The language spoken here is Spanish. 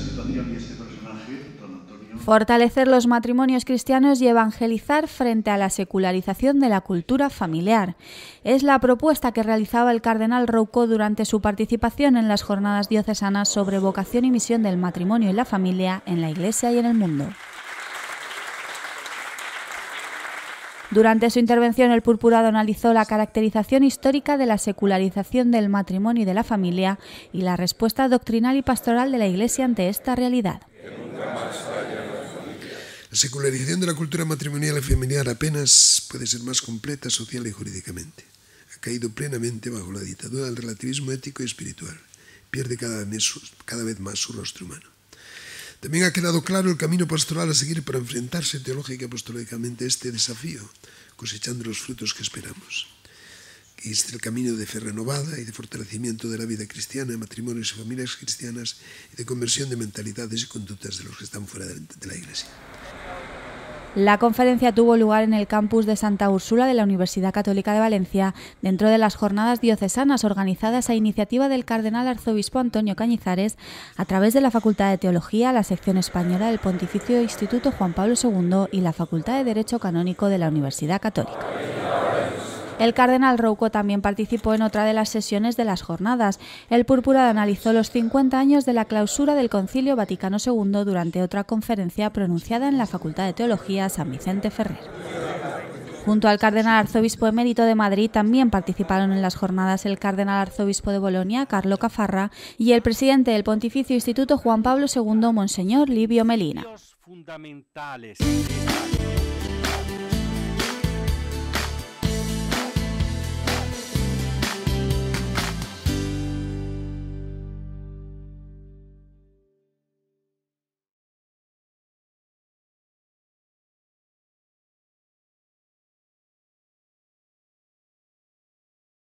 Este Fortalecer los matrimonios cristianos y evangelizar frente a la secularización de la cultura familiar. Es la propuesta que realizaba el cardenal Rouco durante su participación en las jornadas diocesanas sobre vocación y misión del matrimonio y la familia en la Iglesia y en el mundo. Durante su intervención, el purpurado analizó la caracterización histórica de la secularización del matrimonio y de la familia y la respuesta doctrinal y pastoral de la Iglesia ante esta realidad. La secularización de la cultura matrimonial y familiar apenas puede ser más completa social y jurídicamente. Ha caído plenamente bajo la dictadura del relativismo ético y espiritual. Pierde cada vez, más su rostro humano. También ha quedado claro el camino pastoral a seguir para enfrentarse teológica e apostólicamente a este desafío, cosechando los frutos que esperamos. este es el camino de fe renovada y de fortalecimiento de la vida cristiana, matrimonios y familias cristianas, y de conversión de mentalidades y conductas de los que están fuera de la iglesia. La conferencia tuvo lugar en el campus de Santa Úrsula de la Universidad Católica de Valencia, dentro de las jornadas diocesanas organizadas a iniciativa del cardenal arzobispo Antonio Cañizares a través de la Facultad de Teología, la sección española del Pontificio Instituto Juan Pablo II y la Facultad de Derecho Canónico de la Universidad Católica. El cardenal Rouco también participó en otra de las sesiones de las jornadas. El púrpura analizó los 50 años de la clausura del Concilio Vaticano II durante otra conferencia pronunciada en la Facultad de Teología San Vicente Ferrer. Junto al cardenal arzobispo emérito de Madrid también participaron en las jornadas el cardenal arzobispo de Bolonia, Carlo Cafarra, y el presidente del Pontificio Instituto Juan Pablo II, Monseñor Livio Melina.